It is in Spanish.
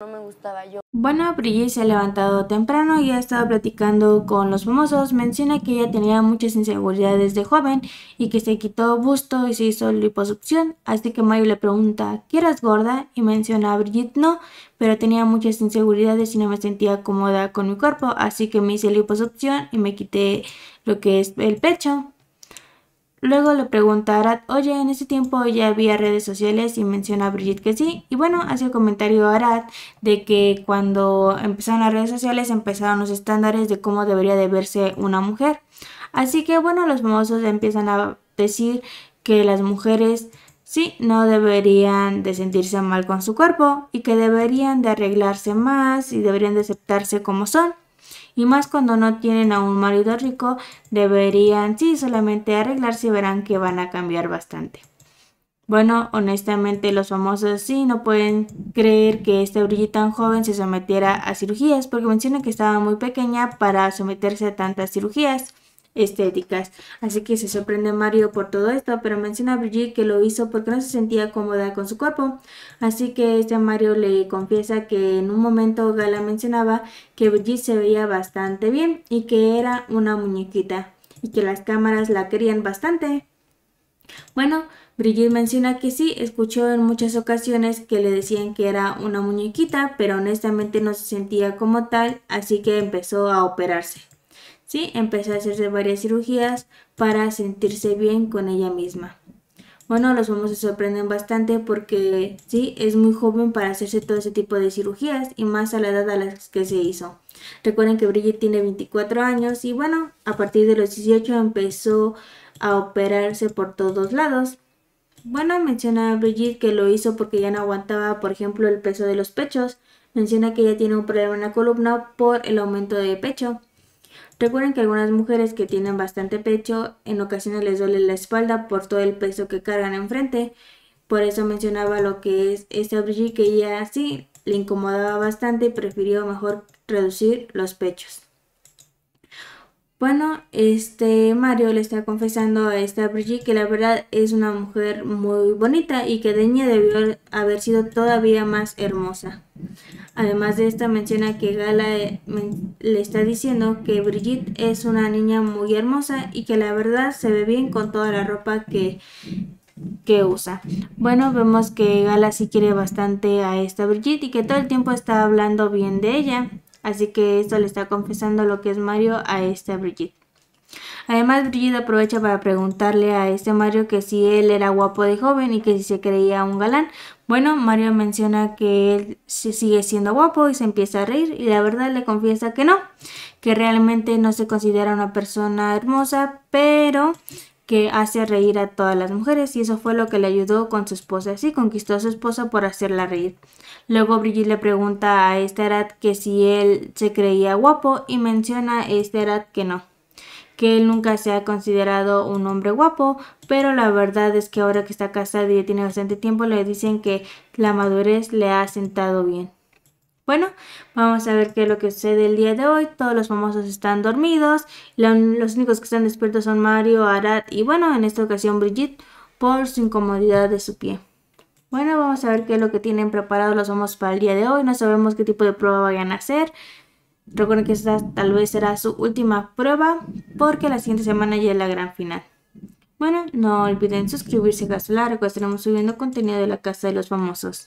no me gustaba yo. Bueno, Brigitte se ha levantado temprano y ha estado platicando con los famosos. Menciona que ella tenía muchas inseguridades de joven y que se quitó busto y se hizo liposucción. Así que Mario le pregunta, ¿Quieres gorda? Y menciona a Brigitte no, pero tenía muchas inseguridades y no me sentía cómoda con mi cuerpo. Así que me hice liposucción y me quité lo que es el pecho. Luego le pregunta a Arad, oye, en ese tiempo ya había redes sociales y menciona a Brigitte que sí. Y bueno, hace el comentario a Arad de que cuando empezaron las redes sociales empezaron los estándares de cómo debería de verse una mujer. Así que bueno, los famosos empiezan a decir que las mujeres sí no deberían de sentirse mal con su cuerpo y que deberían de arreglarse más y deberían de aceptarse como son. Y más cuando no tienen a un marido rico, deberían sí solamente arreglarse y verán que van a cambiar bastante. Bueno, honestamente los famosos sí no pueden creer que esta brilla tan joven se sometiera a cirugías porque mencionan que estaba muy pequeña para someterse a tantas cirugías estéticas. Así que se sorprende Mario por todo esto, pero menciona a Brigitte que lo hizo porque no se sentía cómoda con su cuerpo. Así que este Mario le confiesa que en un momento Gala mencionaba que Brigitte se veía bastante bien y que era una muñequita y que las cámaras la querían bastante. Bueno, Brigitte menciona que sí, escuchó en muchas ocasiones que le decían que era una muñequita, pero honestamente no se sentía como tal, así que empezó a operarse. ¿sí? Empezó a hacerse varias cirugías para sentirse bien con ella misma. Bueno, los hombres se sorprenden bastante porque, sí, es muy joven para hacerse todo ese tipo de cirugías y más a la edad a la que se hizo. Recuerden que Bridget tiene 24 años y bueno, a partir de los 18 empezó a operarse por todos lados. Bueno, menciona a Brigitte que lo hizo porque ya no aguantaba, por ejemplo, el peso de los pechos. Menciona que ella tiene un problema en la columna por el aumento de pecho. Recuerden que algunas mujeres que tienen bastante pecho en ocasiones les duele la espalda por todo el peso que cargan enfrente. Por eso mencionaba lo que es esta Brigitte que ella sí le incomodaba bastante y prefirió mejor reducir los pechos. Bueno, este Mario le está confesando a esta Brigitte que la verdad es una mujer muy bonita y que Deña debió haber sido todavía más hermosa. Además de esta menciona que Gala eh, le está diciendo que Brigitte es una niña muy hermosa y que la verdad se ve bien con toda la ropa que, que usa. Bueno, vemos que Gala sí quiere bastante a esta Brigitte y que todo el tiempo está hablando bien de ella. Así que esto le está confesando lo que es Mario a esta Brigitte. Además, Brigitte aprovecha para preguntarle a este Mario que si él era guapo de joven y que si se creía un galán. Bueno, Mario menciona que él sigue siendo guapo y se empieza a reír y la verdad le confiesa que no, que realmente no se considera una persona hermosa, pero que hace reír a todas las mujeres y eso fue lo que le ayudó con su esposa, así conquistó a su esposa por hacerla reír. Luego Brigitte le pregunta a Esterat que si él se creía guapo y menciona a Esterat que no que él nunca se ha considerado un hombre guapo, pero la verdad es que ahora que está casado y tiene bastante tiempo, le dicen que la madurez le ha sentado bien. Bueno, vamos a ver qué es lo que sucede el día de hoy. Todos los famosos están dormidos. Los únicos que están despiertos son Mario, Arad y bueno, en esta ocasión Brigitte por su incomodidad de su pie. Bueno, vamos a ver qué es lo que tienen preparado los famosos para el día de hoy. No sabemos qué tipo de prueba vayan a hacer. Recuerden que esta tal vez será su última prueba porque la siguiente semana ya es la gran final. Bueno, no olviden suscribirse a largo, estaremos subiendo contenido de la Casa de los Famosos.